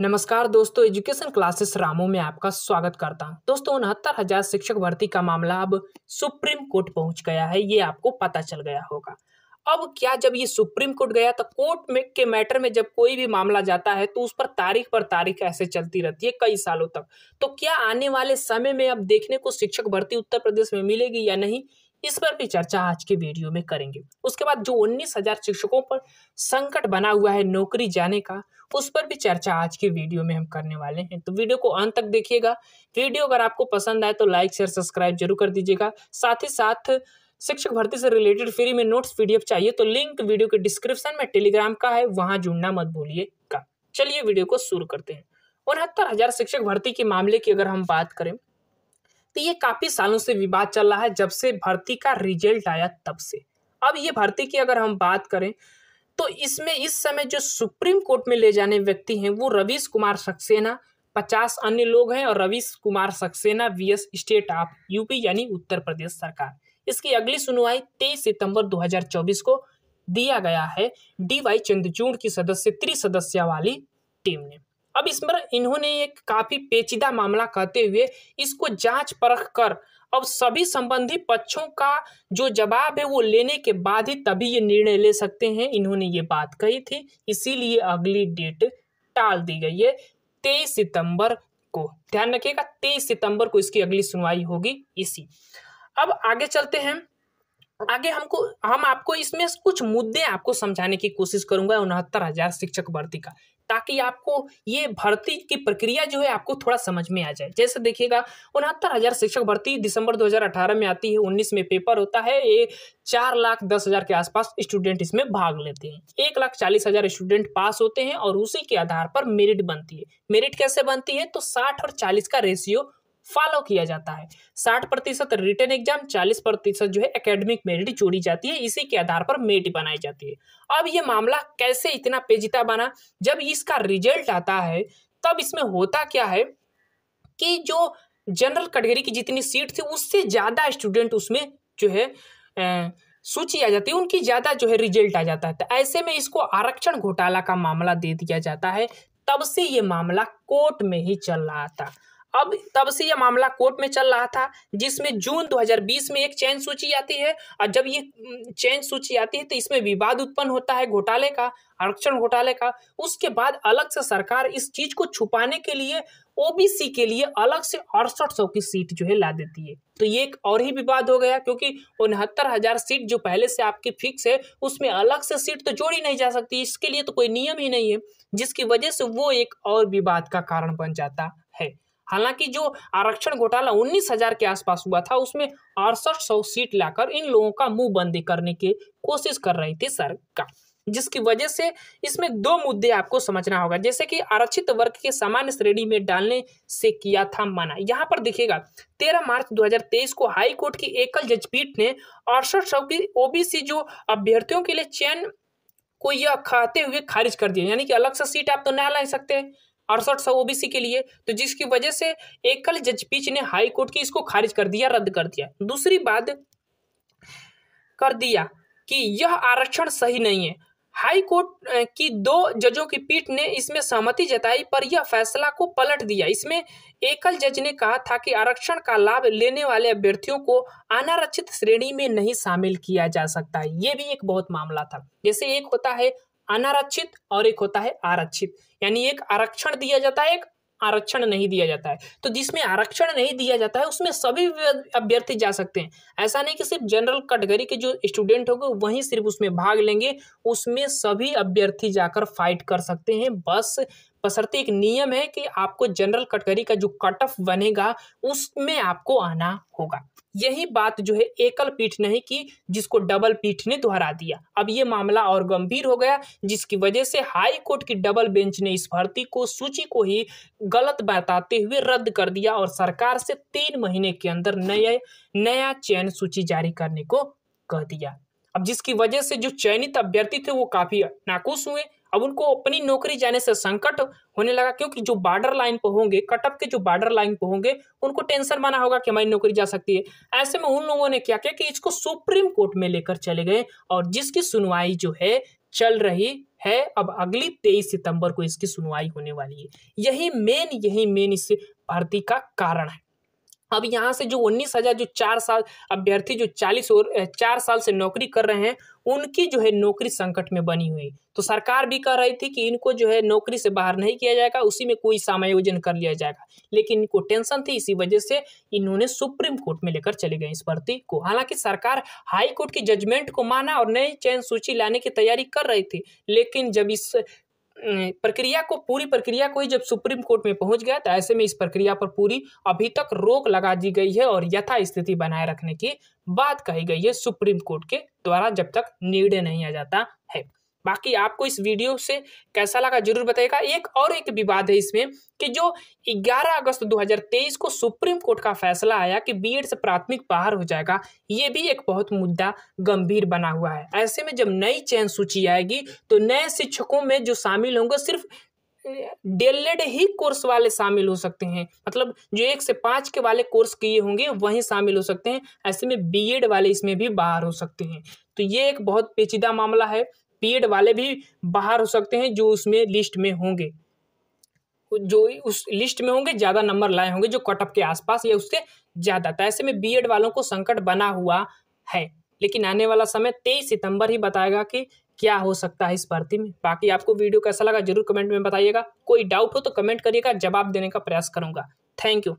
नमस्कार दोस्तों education classes रामो में आपका स्वागत करता हूं दोस्तों उनहत्तर हजार शिक्षक भर्ती का मामला अब सुप्रीम कोर्ट पहुंच गया है ये आपको पता चल गया होगा अब क्या जब ये सुप्रीम कोर्ट गया तो कोर्ट में के मैटर में जब कोई भी मामला जाता है तो उस पर तारीख पर तारीख ऐसे चलती रहती है कई सालों तक तो क्या आने वाले समय में अब देखने को शिक्षक भर्ती उत्तर प्रदेश में मिलेगी या नहीं इस पर भी चर्चा आज के वीडियो में करेंगे उसके बाद जो उन्नीस हजार शिक्षकों पर संकट बना हुआ है नौकरी जाने का उस पर भी चर्चा आज के वीडियो में हम करने वाले हैं तो वीडियो को अंत तक देखिएगा वीडियो अगर आपको पसंद आए तो लाइक शेयर सब्सक्राइब जरूर कर दीजिएगा साथ ही साथ शिक्षक भर्ती से रिलेटेड फ्री में नोट्स पीडीएफ चाहिए तो लिंक वीडियो के डिस्क्रिप्शन में टेलीग्राम का है वहां जुड़ना मत भूलिएगा चलिए वीडियो को शुरू करते हैं उनहत्तर हजार शिक्षक भर्ती के मामले की अगर हम बात करें तो ये काफ़ी सालों से विवाद चल रहा है जब से भर्ती का रिजल्ट आया तब से अब ये भर्ती की अगर हम बात करें तो इसमें इस समय जो सुप्रीम कोर्ट में ले जाने व्यक्ति हैं वो रवीश कुमार सक्सेना पचास अन्य लोग हैं और Ravish Kumar Saxena as state of UP यानी उत्तर प्रदेश सरकार इसकी अगली सुनवाई 23 सितंबर 2024 को दिया गया है डी वाई चंद्रचूड़ की सदस्य सदस्य वाली टीम ने अब इस पर इन्होंने एक काफी पेचीदा मामला कहते हुए इसको जांच परख कर अब सभी संबंधित पक्षों का जो जवाब है वो लेने के बाद ही तभी ये निर्णय ले सकते हैं इन्होंने ये बात कही थी इसीलिए अगली डेट टाल दी गई है तेईस सितंबर को ध्यान रखिएगा तेईस सितंबर को इसकी अगली सुनवाई होगी इसी अब आगे चलते हैं आगे हमको हम आपको इसमें कुछ मुद्दे आपको समझाने की कोशिश करूंगा उनहत्तर हजार शिक्षक भर्ती का ताकि आपको ये भर्ती की प्रक्रिया जो है आपको थोड़ा समझ में आ जाए जैसे देखिएगा उनहत्तर हज़ार शिक्षक भर्ती दिसंबर 2018 में आती है 19 में पेपर होता है ये चार लाख दस हज़ार के आसपास स्टूडेंट इसमें भाग लेते हैं एक लाख चालीस हज़ार स्टूडेंट पास होते हैं और उसी के आधार पर मेरिट बनती है मेरिट कैसे बनती है तो साठ और चालीस का रेशियो फॉलो किया जाता है साठ प्रतिशत रिटर्न एग्जाम चालीस प्रतिशत जो है एकेडमिक मेरिट जोड़ी जाती है इसी के आधार पर मेरिट बनाई जाती है अब ये मामला कैसे इतना पेजिता बना जब इसका रिजल्ट आता है तब इसमें होता क्या है कि जो जनरल कैटेगरी की जितनी सीट थी उससे ज़्यादा स्टूडेंट उसमें जो है ए, सूची आ जाती है उनकी ज़्यादा जो है रिजल्ट आ जाता है तो ऐसे में इसको आरक्षण घोटाला का मामला दे दिया जाता है तब से ये मामला कोर्ट में ही चल रहा था अब तब से यह मामला कोर्ट में चल रहा था जिसमें जून 2020 में एक चयन सूची आती है और जब ये चयन सूची आती है तो इसमें विवाद उत्पन्न होता है घोटाले का आरक्षण घोटाले का उसके बाद अलग से सरकार इस चीज को छुपाने के लिए ओबीसी के लिए अलग से अड़सठ सौ की सीट जो है ला देती है तो ये एक और ही विवाद हो गया क्योंकि उनहत्तर हजार सीट जो पहले से आपकी फिक्स है उसमें अलग से सीट तो जोड़ी नहीं जा सकती इसके लिए तो कोई नियम ही नहीं है जिसकी वजह से वो एक और विवाद का कारण बन जाता हालांकि जो आरक्षण घोटाला उन्नीस हजार के आसपास हुआ था उसमें अड़सठ सौ सीट लाकर इन लोगों का मुंह बंदी करने की कोशिश कर रही थी सरकार जिसकी वजह से इसमें दो मुद्दे आपको समझना होगा जैसे कि आरक्षित वर्ग के सामान्य श्रेणी में डालने से किया था मना यहाँ पर देखिएगा 13 मार्च 2023 को हाई कोर्ट की एकल जजपीठ ने अड़सठ सौ की ओबीसी जो अभ्यर्थियों के लिए चयन को यह खाते हुए खारिज कर दिया यानी कि अलग से सीट आप तो नहीं ला सकते अड़सठ सौ ओबीसी के लिए तो जिसकी वजह से एकल जज पीच ने हाई कोर्ट की इसको खारिज कर दिया रद्द कर दिया दूसरी बात कर दिया कि यह आरक्षण सही नहीं है हाई कोर्ट की दो जजों की पीठ ने इसमें सहमति जताई पर यह फैसला को पलट दिया इसमें एकल जज ने कहा था कि आरक्षण का लाभ लेने वाले अभ्यर्थियों को अनारक्षित श्रेणी में नहीं शामिल किया जा सकता ये भी एक बहुत मामला था जैसे एक होता है अनारक्षित और एक होता है आरक्षित यानी एक आरक्षण दिया जाता है एक आरक्षण नहीं दिया जाता है तो जिसमें आरक्षण नहीं दिया जाता है उसमें सभी अभ्यर्थी जा सकते हैं ऐसा नहीं कि सिर्फ जनरल कैटेगरी के जो स्टूडेंट होंगे वहीं सिर्फ उसमें भाग लेंगे उसमें सभी अभ्यर्थी जाकर फाइट कर सकते हैं बस बसरते एक नियम है कि आपको जनरल कैटेगरी का जो कट ऑफ बनेगा उसमें आपको आना होगा यही बात जो है एकल पीठ नहीं की जिसको डबल पीठ ने दोहरा दिया अब ये मामला और गंभीर हो गया जिसकी वजह से हाई कोर्ट की डबल बेंच ने इस भर्ती को सूची को ही गलत बताते हुए रद्द कर दिया और सरकार से तीन महीने के अंदर नए नया चयन सूची जारी करने को कह दिया अब जिसकी वजह से जो चयनित अभ्यर्थी थे वो काफी नाखुश हुए अब उनको अपनी नौकरी जाने से संकट होने लगा क्योंकि जो बॉर्डर लाइन पर होंगे कटअप के जो बॉर्डर लाइन पर होंगे उनको टेंशन बना होगा कि हमारी नौकरी जा सकती है ऐसे में उन लोगों ने क्या किया कि इसको सुप्रीम कोर्ट में लेकर चले गए और जिसकी सुनवाई जो है चल रही है अब अगली तेईस सितंबर को इसकी सुनवाई होने वाली है यही मेन यही मेन इस भर्ती का कारण है अब यहाँ से जो उन्नीस हज़ार जो चार साल अभ्यर्थी जो चालीस और चार साल से नौकरी कर रहे हैं उनकी जो है नौकरी संकट में बनी हुई तो सरकार भी कह रही थी कि इनको जो है नौकरी से बाहर नहीं किया जाएगा उसी में कोई समायोजन कर लिया जाएगा लेकिन इनको टेंशन थी इसी वजह से इन्होंने सुप्रीम कोर्ट में लेकर चले गए इस भर्ती को हालांकि सरकार हाई कोर्ट की जजमेंट को माना और नई चयन सूची लाने की तैयारी कर रही थी लेकिन जब इस प्रक्रिया को पूरी प्रक्रिया को ही जब सुप्रीम कोर्ट में पहुंच गया तो ऐसे में इस प्रक्रिया पर पूरी अभी तक रोक लगा दी गई है और यथास्थिति बनाए रखने की बात कही गई है सुप्रीम कोर्ट के द्वारा जब तक निर्णय नहीं आ जाता बाकी आपको इस वीडियो से कैसा लगा जरूर बताएगा एक और एक विवाद है इसमें कि जो 11 अगस्त 2023 को सुप्रीम कोर्ट का फैसला आया कि बी से प्राथमिक बाहर हो जाएगा ये भी एक बहुत मुद्दा गंभीर बना हुआ है ऐसे में जब नई चयन सूची आएगी तो नए शिक्षकों में जो शामिल होंगे सिर्फ डेलेड ही कोर्स वाले शामिल हो सकते हैं मतलब जो एक से पाँच के वाले कोर्स किए होंगे वही शामिल हो सकते हैं ऐसे में बीएड वाले इसमें भी बाहर हो सकते हैं तो ये एक बहुत पेचीदा मामला है पेड वाले भी बाहर हो सकते हैं जो उसमें लिस्ट में होंगे जो उस लिस्ट में होंगे ज़्यादा नंबर लाए होंगे जो कटअप के आसपास या उससे ज़्यादा तो ऐसे में बीएड वालों को संकट बना हुआ है लेकिन आने वाला समय तेईस सितंबर ही बताएगा कि क्या हो सकता है इस भर्ती में बाकी आपको वीडियो कैसा लगा जरूर कमेंट में बताइएगा कोई डाउट हो तो कमेंट करिएगा जवाब देने का प्रयास करूंगा थैंक यू